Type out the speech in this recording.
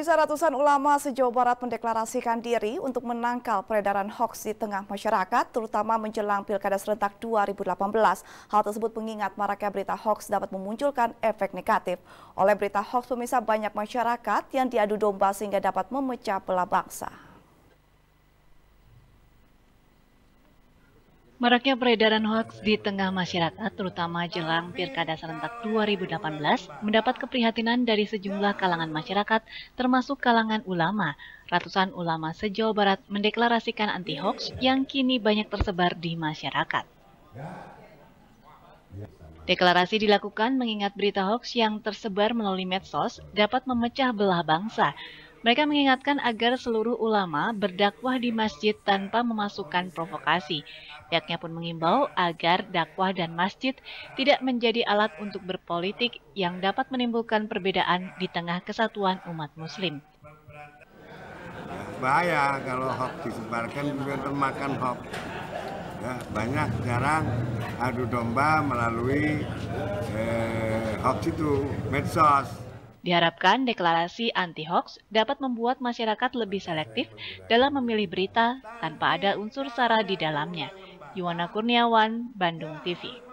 Bisa ratusan ulama sejauh barat mendeklarasikan diri untuk menangkal peredaran hoax di tengah masyarakat, terutama menjelang Pilkada Serentak 2018. Hal tersebut mengingat maraknya berita hoax dapat memunculkan efek negatif. Oleh berita hoax, pemirsa banyak masyarakat yang diadu domba sehingga dapat memecah belah bangsa. Maraknya peredaran hoax di tengah masyarakat, terutama jelang Pilkada serentak 2018, mendapat keprihatinan dari sejumlah kalangan masyarakat, termasuk kalangan ulama. Ratusan ulama sejauh Barat mendeklarasikan anti hoax yang kini banyak tersebar di masyarakat. Deklarasi dilakukan mengingat berita hoax yang tersebar melalui medsos dapat memecah belah bangsa. Mereka mengingatkan agar seluruh ulama berdakwah di masjid tanpa memasukkan provokasi. Pihaknya pun mengimbau agar dakwah dan masjid tidak menjadi alat untuk berpolitik yang dapat menimbulkan perbedaan di tengah kesatuan umat muslim. Bahaya kalau hoax disebarkan kemudian termakan hoax. Ya, banyak jarang adu domba melalui eh, hoax itu, medsos Diharapkan deklarasi anti hoax dapat membuat masyarakat lebih selektif dalam memilih berita tanpa ada unsur sara di dalamnya. Yuwana Kurniawan, Bandung TV.